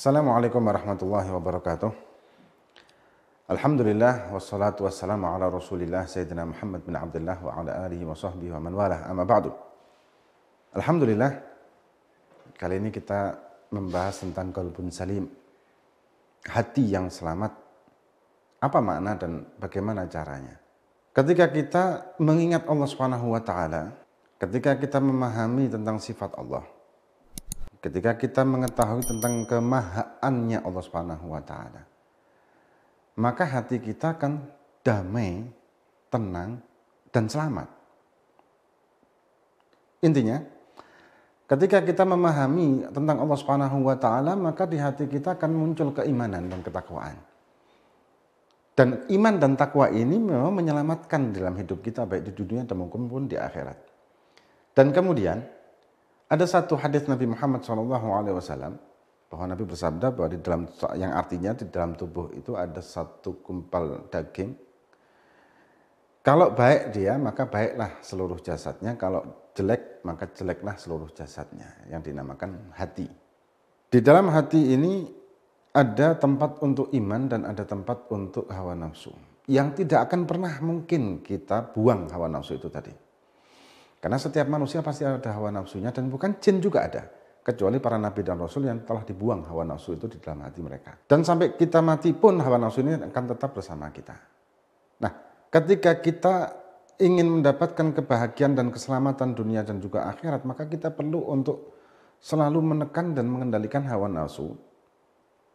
Assalamualaikum warahmatullahi wabarakatuh. Alhamdulillah wassalatu wassalamu ala Rasulillah Sayyidina Muhammad bin Abdullah wa ala alihi wa sahbihi wa man walah amma ba'du. Alhamdulillah kali ini kita membahas tentang qalbun salim. Hati yang selamat. Apa makna dan bagaimana caranya? Ketika kita mengingat Allah Subhanahu wa taala, ketika kita memahami tentang sifat Allah, ketika kita mengetahui tentang kemahaannya Allah Subhanahu wa taala maka hati kita akan damai, tenang dan selamat. Intinya ketika kita memahami tentang Allah Subhanahu wa taala maka di hati kita akan muncul keimanan dan ketakwaan. Dan iman dan takwa ini memang menyelamatkan dalam hidup kita baik di dunia dan maupun di akhirat. Dan kemudian ada satu hadis Nabi Muhammad SAW bahwa Nabi bersabda bahwa di dalam yang artinya di dalam tubuh itu ada satu kumpal daging. Kalau baik dia maka baiklah seluruh jasadnya, kalau jelek maka jeleklah seluruh jasadnya yang dinamakan hati. Di dalam hati ini ada tempat untuk iman dan ada tempat untuk hawa nafsu yang tidak akan pernah mungkin kita buang hawa nafsu itu tadi. Karena setiap manusia pasti ada hawa nafsunya dan bukan jin juga ada. Kecuali para nabi dan rasul yang telah dibuang hawa nafsu itu di dalam hati mereka. Dan sampai kita mati pun hawa nafsu ini akan tetap bersama kita. Nah, ketika kita ingin mendapatkan kebahagiaan dan keselamatan dunia dan juga akhirat, maka kita perlu untuk selalu menekan dan mengendalikan hawa nafsu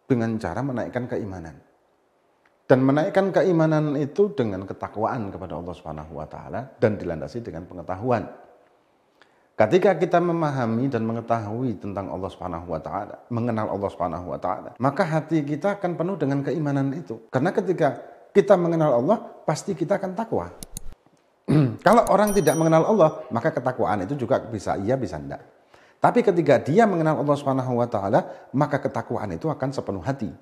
dengan cara menaikkan keimanan dan menaikkan keimanan itu dengan ketakwaan kepada Allah Subhanahu wa taala dan dilandasi dengan pengetahuan. Ketika kita memahami dan mengetahui tentang Allah Subhanahu wa taala, mengenal Allah Subhanahu wa taala, maka hati kita akan penuh dengan keimanan itu. Karena ketika kita mengenal Allah, pasti kita akan takwa. Kalau orang tidak mengenal Allah, maka ketakwaan itu juga bisa iya bisa enggak. Tapi ketika dia mengenal Allah Subhanahu wa taala, maka ketakwaan itu akan sepenuh hati.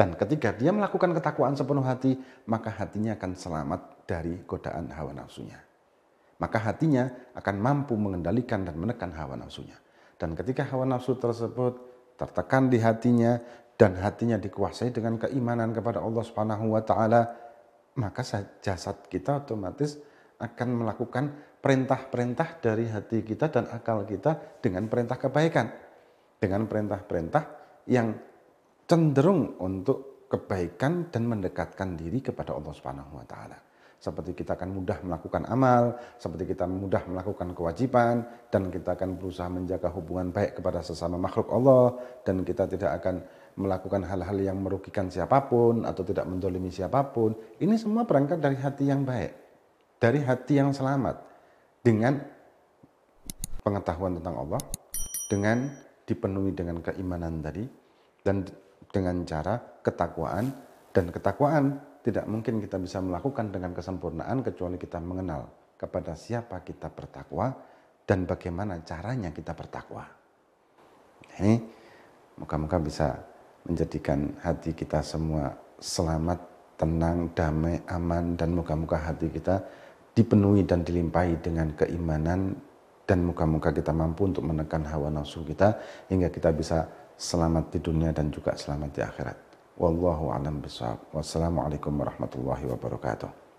Dan ketika dia melakukan ketakwaan sepenuh hati, maka hatinya akan selamat dari godaan hawa nafsunya. Maka hatinya akan mampu mengendalikan dan menekan hawa nafsunya. Dan ketika hawa nafsu tersebut tertekan di hatinya dan hatinya dikuasai dengan keimanan kepada Allah Subhanahu wa taala, maka jasad kita otomatis akan melakukan perintah-perintah dari hati kita dan akal kita dengan perintah kebaikan. Dengan perintah-perintah yang cenderung untuk kebaikan dan mendekatkan diri kepada Allah Subhanahu wa taala. Seperti kita akan mudah melakukan amal, seperti kita mudah melakukan kewajiban dan kita akan berusaha menjaga hubungan baik kepada sesama makhluk Allah dan kita tidak akan melakukan hal-hal yang merugikan siapapun atau tidak mendolimi siapapun. Ini semua berangkat dari hati yang baik, dari hati yang selamat dengan pengetahuan tentang Allah, dengan dipenuhi dengan keimanan tadi dan dengan cara ketakwaan dan ketakwaan tidak mungkin kita bisa melakukan dengan kesempurnaan kecuali kita mengenal kepada siapa kita bertakwa dan bagaimana caranya kita bertakwa. Ini moga-moga bisa menjadikan hati kita semua selamat, tenang, damai, aman dan moga-moga hati kita dipenuhi dan dilimpahi dengan keimanan dan moga-moga kita mampu untuk menekan hawa nafsu kita hingga kita bisa selamat di dunia dan juga selamat di akhirat. Wallahu alam bishawab. Wassalamualaikum warahmatullahi wabarakatuh.